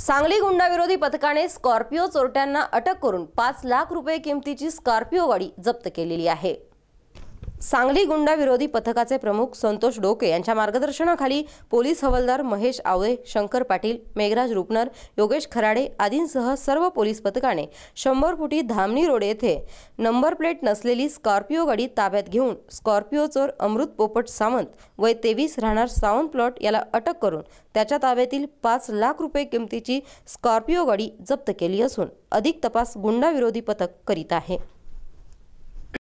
सांगली गुंडाविरोधी पथकाने स्कॉर्पिओ चोरट्यांना अटक करून पाच लाख रुपये किमतीची स्कॉर्पिओ गाडी जप्त केलेली आहे सांगली गुंडाविरोधी पथकाचे प्रमुख संतोष डोके यांच्या मार्गदर्शनाखाली पोलीस हवालदार महेश आवळे शंकर पाटील मेघराज रुपनर योगेश खराडे आदींसह सर्व पोलीस पथकाने शंभर फुटी धामणी रोड येथे नंबर प्लेट नसलेली स्कॉर्पिओ गाडी ताब्यात घेऊन स्कॉर्पिओ चोर अमृत पोपट सावंत वय तेवीस राहणार सावंत प्लॉट याला अटक करून त्याच्या ताब्यातील पाच लाख रुपये किमतीची स्कॉर्पिओ गाडी जप्त केली असून अधिक तपास गुंडाविरोधी पथक करीत आहे